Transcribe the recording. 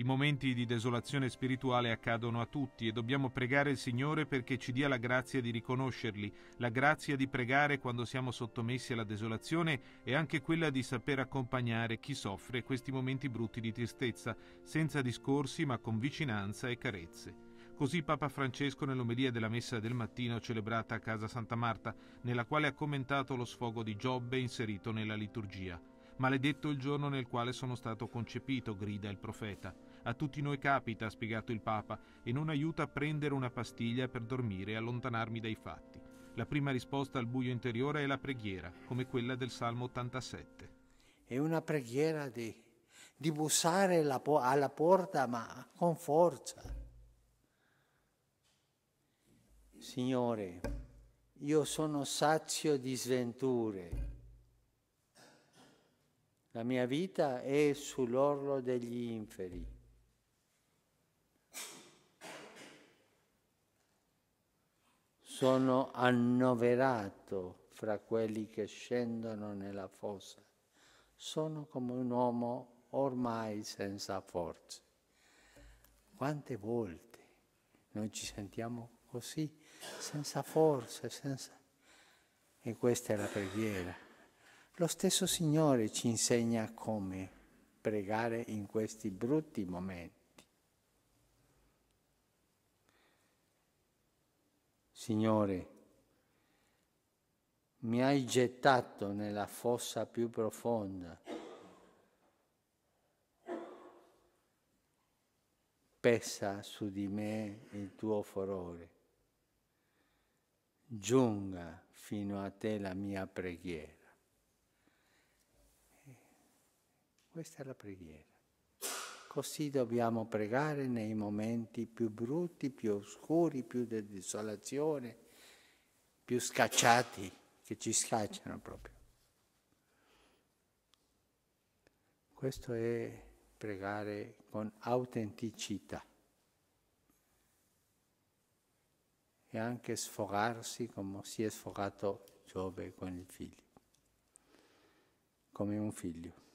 I momenti di desolazione spirituale accadono a tutti e dobbiamo pregare il Signore perché ci dia la grazia di riconoscerli, la grazia di pregare quando siamo sottomessi alla desolazione e anche quella di saper accompagnare chi soffre questi momenti brutti di tristezza, senza discorsi ma con vicinanza e carezze. Così Papa Francesco nell'omelia della messa del mattino celebrata a casa Santa Marta, nella quale ha commentato lo sfogo di Giobbe inserito nella liturgia. Maledetto il giorno nel quale sono stato concepito, grida il profeta. A tutti noi capita, ha spiegato il Papa, e non aiuta a prendere una pastiglia per dormire e allontanarmi dai fatti. La prima risposta al buio interiore è la preghiera, come quella del Salmo 87. È una preghiera di, di bussare la, alla porta, ma con forza. Signore, io sono sazio di sventure la mia vita è sull'orlo degli inferi. Sono annoverato fra quelli che scendono nella fossa. Sono come un uomo ormai senza forze. Quante volte noi ci sentiamo così, senza forze, senza... E questa è la preghiera. Lo stesso Signore ci insegna come pregare in questi brutti momenti. Signore, mi hai gettato nella fossa più profonda. Pesa su di me il tuo furore. Giunga fino a te la mia preghiera. Questa è la preghiera. Così dobbiamo pregare nei momenti più brutti, più oscuri, più di desolazione, più scacciati, che ci scacciano proprio. Questo è pregare con autenticità e anche sfogarsi come si è sfogato Giove con il figlio, come un figlio.